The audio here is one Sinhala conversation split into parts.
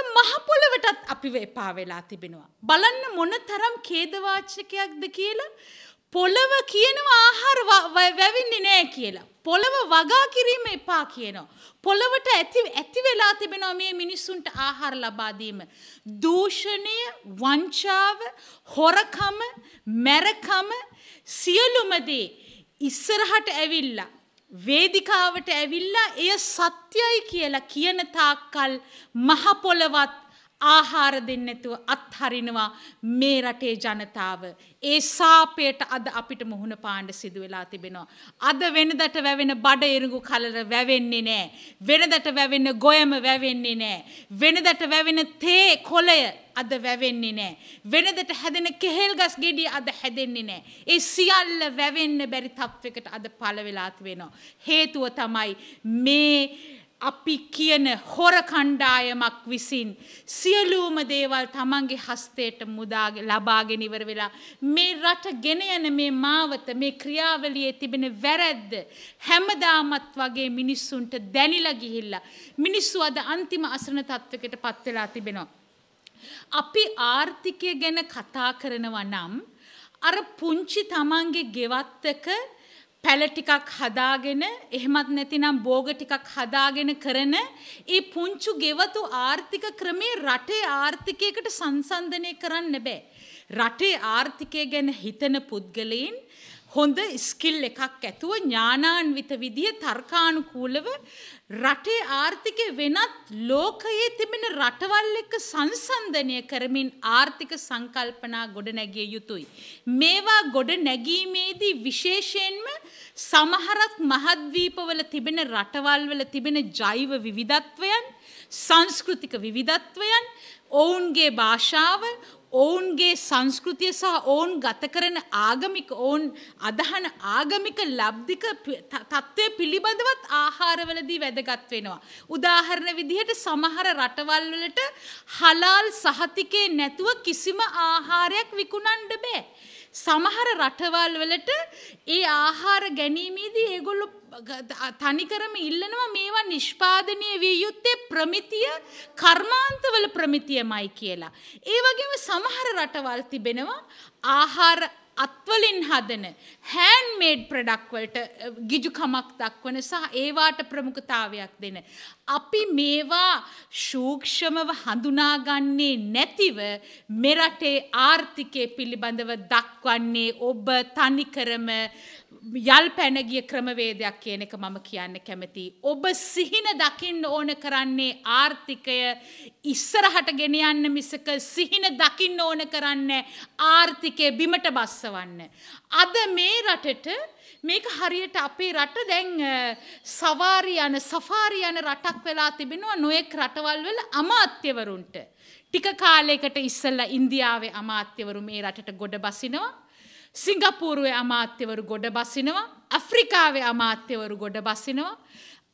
අද මහපොළොවටත් අපිව එපා වෙලා තිබෙනවා. බලන්න මොන තරම් කේදවාචකයක්ද කියලා පොළව කියනවා ආහාර වැවින්නේ නෑ කියලා. පොළව වගා කිරීම එපා කියනවා. පොළවට ඇති ඇති වෙලා තිබෙනවා මේ මිනිස්සුන්ට ආහාර ලබා දීම. දූෂණය, වංචාව, හොරකම, මැරකම සියලුම දේ ඉස්සරහට ඇවිල්ලා වේදිකාවට ඇවිල්ලා එය සත්‍යයි කියලා කියන තාක්කල් මහ පොළවත් ආහාර දෙන්නැතුව අත්හරිනවා මේ රටේ ජනතාව. ඒ සාපයට අද අපිට මුහුණ පාණ්ඩ සිදුවෙලා තිබෙනවා. අද වෙනදට වැවෙන බඩ එරුගු කලර වැවෙන්නේ නෑ. වෙනදට වැවෙන්න ගොයම වැවෙන්නේ නෑ. වෙනදට වැවෙන තේ කොලය අද වැවෙන්නේ නෑ. වෙනදට හැදෙන කෙහෙල් ගස් ගෙඩිය අද හැදෙන්නේ නෑ. ඒ සියල්ල වැවෙන්න බැරි තත්වකට අද පලවෙලාත් වෙනවා. හේතුව තමයි මේ අපි කියන හොර කණ්ඩායමක් විසින් සියලූම දේවල් තමන්ගේ හස්තයට මුදාග ලබාගෙනනිවර වෙලා මේ රට ගෙන යන මේ මාවත මේ ක්‍රියාවලියේ තිබෙන වැරැද්ද හැමදාමත් වගේ මිනිස්සුන්ට දැනිලා ගිහිල්ලා මිනිස්සු අද අන්තිම අසරණ තත්ත්වකට පත්වෙලා තිබෙනවා. අපි ආර්ථිකය ගැන කතා කරනවා නම් අර පුංචි තමන්ගේ ගෙවත්තක පැල ටිකක් හදාගෙන එහෙමත් නැතිනම් බෝග ටිකක් හදාගෙන කරන ඒ පුංචු ගෙවතු ආර්ථික ක්‍රමේ රටේ ආර්ථිකයකට සංසන්දනය කරන්න බෑ. රටේ ආර්ථිකය ගැන හිතන පුද්ගලයින් හොඳ ස්කිල් එකක් ඇතුව ඥානාන්විත විදිය තර්කානුකූලව රටේ ආර්ථිකය වෙනත් ලෝකයේ තිබෙන රටවල් එක්ක සංසන්ධනය කරමින් ආර්ථික සංකල්පනා ගොඩ නැගිය යුතුයි. මේවා ගොඩ නැගීමේදී විශේෂයෙන්ම සමහරක් මහද්වීපවල තිබෙන රටවල් වල තිබෙන ජෛව විවිධත්වයන් සංස්කෘතික විවිධත්වයන් ඔවුන්ගේ භාෂාව ඔවුන්ගේ සංස්කෘතිය සහ ඔවුන් ගත කරන ආගමික ඔවුන් අදහන ආගමික ලබ්ධික තත්ත්වය පිළිබඳවත් ආහාරවලදී වැදගත් වෙනවා. උදාහරණ විදිහට සමහර රටවල් වලට හලාල් සහතිකේ නැතුව කිසිම ආහාරයක් විකුණන්න බෑ. සමහර රටවල් වලට ඒ ආහාර ගැනීමේදී ඒගොල්ලෝ තනිකරම ඉල්ලනවා මේවා නිෂ්පාදනය විය යුත්තේ ප්‍රමිතිය කර්මාන්තවල ප්‍රමිතියමයි කියලා. ඒ වගේම සමහර රටවල් තිබෙනවා ආහාර අත්වලින් හදන හෑන්මේඩ් ප්‍රඩක්වලට ගිජුකමක් දක්වන සහ ඒවාට ප්‍රමුඛතාවයක් දෙන. අපි මේවා ශූක්ෂමව හඳුනාගන්නේ නැතිව මෙරටේ ආර්ථිකය පිළිබඳව දක්වන්නේ ඔබ තනිකරම යල් පැනගිය ක්‍රමවේදයක් කියන එක මම කියන්න කැමති. ඔබ සිහින දකින්න ඕන කරන්නේ ආර්ථිකය ඉස්සරහට ගෙනයන්න මිසක සිහින දකින්න ඕන කරන්න ආර්ථිකය බිමට බස්සවන්න. අද මේ රටට මේක හරියට අපේ රට දැන් සවාරි යන සෆාරි යන රටක් වෙලා තිබෙනවා නොයෙක් රටවල් වල අමාත්‍යවරුන්ට. ටික කාලයකට ඉස්සල්ලා ඉන්දියාවේ අමාත්‍යවරු මේ රටට ගොඩ බසිනවා. සිංගපූරුවේ අමාත්‍යවරු ගොඩ බසිනවා ඇෆ්‍රිකාවේ අමාත්‍යවරු ගොඩ බසිනවා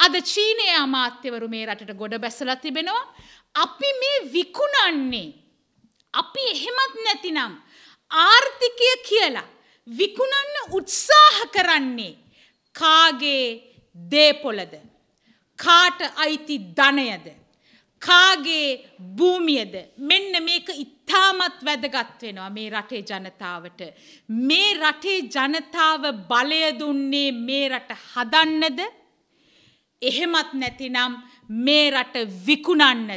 අද චීනය අමාත්‍යවරු මේ රටට ගොඩ බැසල තිබෙනවා අපි මේ විකුණන්නේ අපි එහෙමත් නැතිනම් ආර්ථිකය කියලා විකුණන්න උත්සාහ කරන්නේ කාගේ දේපොලද කාට අයිති ධනයද කාගේ භූමියද මෙන්න මේක ඉතාමත් වැදගත් වෙනවා මේ රටේ ජනතාවට මේ රටේ ජනතාව බලය දුන්නේ මේ රට හදන්නද එහෙමත් නැතිනම් මේ රට විකුණන්නද